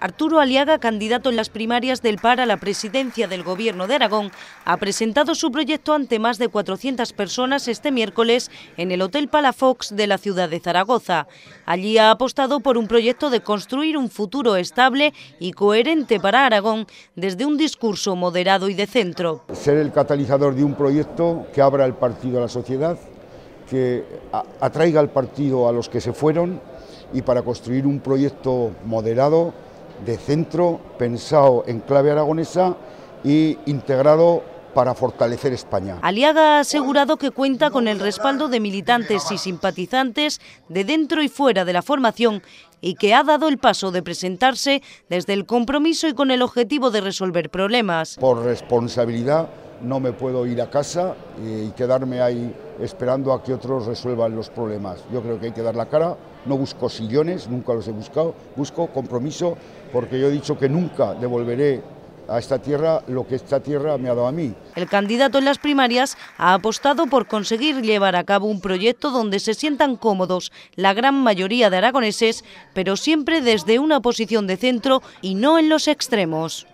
Arturo Aliaga, candidato en las primarias del PAR a la presidencia del Gobierno de Aragón, ha presentado su proyecto ante más de 400 personas este miércoles en el Hotel Palafox de la ciudad de Zaragoza. Allí ha apostado por un proyecto de construir un futuro estable y coherente para Aragón desde un discurso moderado y de centro. Ser el catalizador de un proyecto que abra el partido a la sociedad, que atraiga al partido a los que se fueron y para construir un proyecto moderado de centro pensado en clave aragonesa y integrado para fortalecer España. Aliaga ha asegurado que cuenta con el respaldo de militantes y simpatizantes de dentro y fuera de la formación y que ha dado el paso de presentarse desde el compromiso y con el objetivo de resolver problemas. Por responsabilidad no me puedo ir a casa eh, y quedarme ahí esperando a que otros resuelvan los problemas. Yo creo que hay que dar la cara, no busco sillones, nunca los he buscado, busco compromiso porque yo he dicho que nunca devolveré a esta tierra lo que esta tierra me ha dado a mí. El candidato en las primarias ha apostado por conseguir llevar a cabo un proyecto donde se sientan cómodos la gran mayoría de aragoneses, pero siempre desde una posición de centro y no en los extremos.